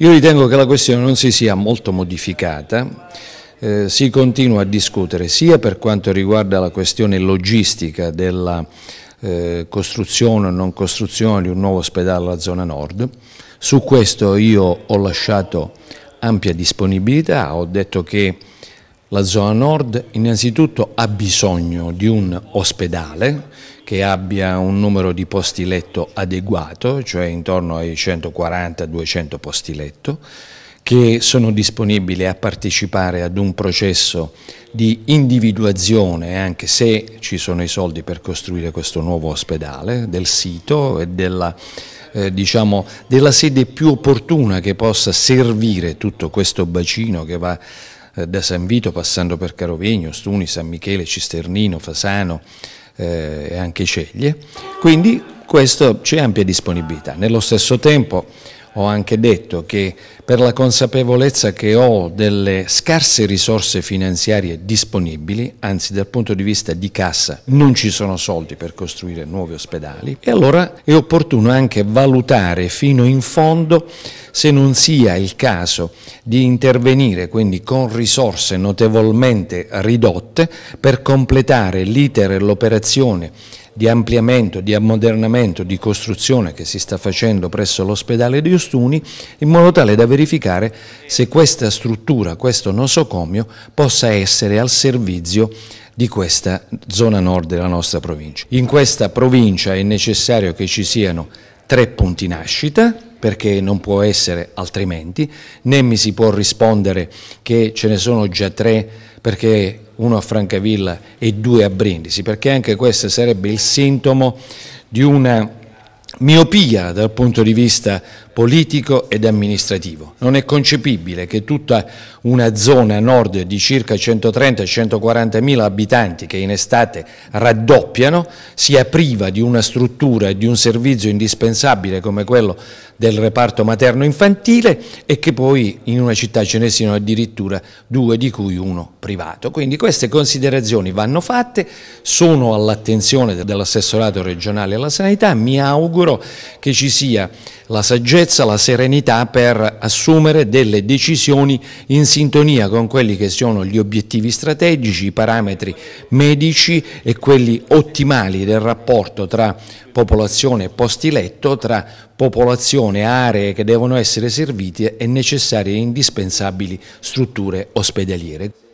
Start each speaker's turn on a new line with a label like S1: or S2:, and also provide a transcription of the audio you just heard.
S1: Io ritengo che la questione non si sia molto modificata, eh, si continua a discutere sia per quanto riguarda la questione logistica della eh, costruzione o non costruzione di un nuovo ospedale alla zona nord, su questo io ho lasciato ampia disponibilità, ho detto che la zona nord innanzitutto ha bisogno di un ospedale che abbia un numero di posti letto adeguato, cioè intorno ai 140-200 posti letto, che sono disponibili a partecipare ad un processo di individuazione, anche se ci sono i soldi per costruire questo nuovo ospedale, del sito e della eh, diciamo, della sede più opportuna che possa servire tutto questo bacino che va eh, da San Vito passando per Carovegno, Stuni, San Michele, Cisternino, Fasano eh, e anche Ceglie. Quindi questo c'è ampia disponibilità. Nello stesso tempo ho anche detto che per la consapevolezza che ho delle scarse risorse finanziarie disponibili, anzi dal punto di vista di cassa non ci sono soldi per costruire nuovi ospedali e allora è opportuno anche valutare fino in fondo se non sia il caso di intervenire quindi con risorse notevolmente ridotte per completare l'iter e l'operazione di ampliamento, di ammodernamento, di costruzione che si sta facendo presso l'ospedale di Ostuni in modo tale da verificare se questa struttura, questo nosocomio possa essere al servizio di questa zona nord della nostra provincia. In questa provincia è necessario che ci siano tre punti nascita, perché non può essere altrimenti, né mi si può rispondere che ce ne sono già tre perché uno a Francavilla e due a Brindisi, perché anche questo sarebbe il sintomo di una miopia dal punto di vista politico ed amministrativo. Non è concepibile che tutta una zona nord di circa 130-140 mila abitanti che in estate raddoppiano sia priva di una struttura e di un servizio indispensabile come quello del reparto materno-infantile e che poi in una città ce ne siano addirittura due di cui uno privato. Quindi queste considerazioni vanno fatte, sono all'attenzione dell'assessorato regionale alla sanità, mi auguro che ci sia la saggezza sicurezza, la serenità per assumere delle decisioni in sintonia con quelli che sono gli obiettivi strategici, i parametri medici e quelli ottimali del rapporto tra popolazione e posti letto, tra popolazione, e aree che devono essere servite e necessarie e indispensabili strutture ospedaliere.